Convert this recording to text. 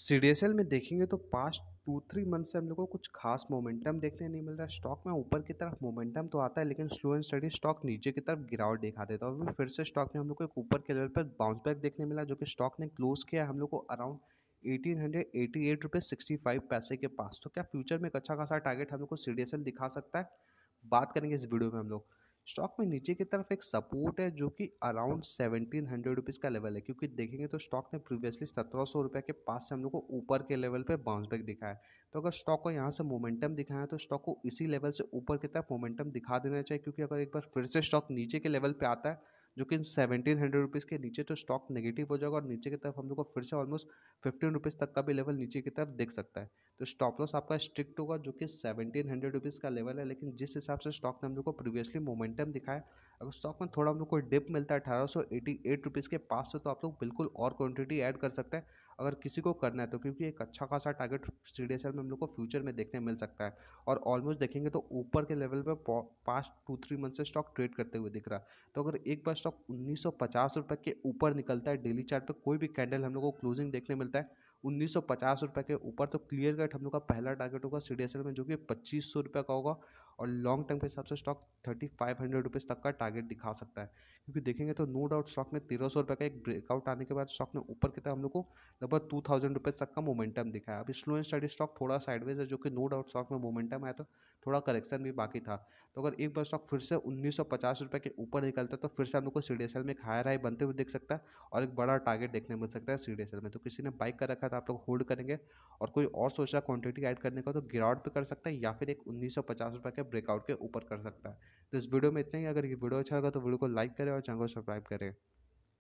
सी D S L में देखेंगे तो पास्ट टू थ्री मंथ से हम लोग को कुछ खास मोमेंटम देखने नहीं मिल रहा स्टॉक में ऊपर की तरफ मोमेंटम तो आता है लेकिन स्लो एंड स्टडी स्टॉक नीचे की तरफ गिरावट दिखा देता है और फिर से स्टॉक में हम लोग को एक ऊपर के लेवल पर बाउंस बैक देखने मिला जो कि स्टॉक ने क्लोज किया हम लोग को around eighteen hundred eighty eight रुपये सिक्सटी फाइव पैसे के पास तो क्या फ्यूचर में एक अच्छा खासा टारगेट हम लोग को सी डी एस एल दिखा सकता है बात करेंगे इस वीडियो में हम लोग स्टॉक में नीचे की तरफ एक सपोर्ट है जो कि अराउंड सेवनटीन हंड्रेड रुपीज़ का लेवल है क्योंकि देखेंगे तो स्टॉक ने प्रीवियसली सत्रह सौ रुपये के पास से हम लोग को ऊपर के लेवल पे बाउंस बैक दिखाया है तो अगर स्टॉक को यहाँ से मोमेंटम दिखाया है तो स्टॉक को इसी लेवल से ऊपर की तरफ मोमेंटम दिखा देना चाहिए क्योंकि अगर एक बार फिर से स्टॉक नीचे के लेवल पर आता है जो कि सेवेंटीन हंड्रेड रुपीज़ के नीचे तो स्टॉक नेगेटिव हो जाएगा और नीचे की तरफ हम लोग को फिर से ऑलमोस्ट फिफ्टीन रुपीज़ तक का भी लेवल नीचे की तरफ देख सकता है तो स्टॉप लॉस आपका स्ट्रिक्ट होगा जो कि सेवनटीन हंड्रेड रुपीज़ का लेवल है लेकिन जिस हिसाब से स्टॉक ने हम लोग को प्रीवियसली मोमेंटम दिखाया अगर स्टॉक में थोड़ा हम लोग को डिप मिलता है अठारह सौ एटी एट रुपीज़ के पास से तो आप लोग बिल्कुल और क्वान्टिटी ऐड कर सकते हैं अगर किसी को करना है तो क्योंकि एक अच्छा खासा target C D S L में हम लोग को फ्यूचर में देखने मिल सकता है और ऑलमोस्ट देखेंगे तो ऊपर के लेवल पर पास्ट टू थ्री मंथ से स्टॉक ट्रेड करते हुए दिख रहा है तो अगर एक बार स्टॉक तो सौ उन्नीस के ऊपर निकलता है डेली चार्ट पे कोई भी कैंडल हम लोग को क्लोजिंग देखने मिलता है उन्नीस सौ के ऊपर तो क्लियर कट हम लोग का पहला टारगेट होगा सी में जो कि पच्चीस सौ रुपये का होगा और लॉन्ग टर्म के हिसाब से stock thirty five hundred rupees तक का टारगेट दिखा सकता है क्योंकि देखेंगे तो नो डाउट स्टॉक में तेरह सौ रुपये का एक ब्रेकआउट आने के बाद स्टॉक ने ऊपर की तरफ हम लोग को लगभग टू थाउजेंड रुपीज़ तक का मोमेंटम दिखाया अभी स्लो एंड स्टडी स्टॉक थोड़ा साइडवेज है जो कि नो डाउट स्टॉक में मोमेंटम आया तो थोड़ा करेक्शन भी बाकी था तो अगर एक बार स्टॉक फिर से उन्नीस सौ के ऊपर निकलता तो फिर से हम लोग को सी डी में एक हायर हाई बनते हुए देख सकता है और एक बड़ा टारगेट देखने मिल सकता है सी डी में तो किसी ने बाइक कर रखा था आप लोग होल्ड करेंगे और कोई और सोच रहा क्वान्टिटी ऐड करने का तो गिरावट पर कर सकता है या फिर एक उन्नीस सौ के ब्रेकआउट के ऊपर कर सकता है तो इस वीडियो में इतना ही अगर ये वीडियो अच्छा लगा तो वीडियो को लाइक करें और चैनल को सब्सक्राइब करें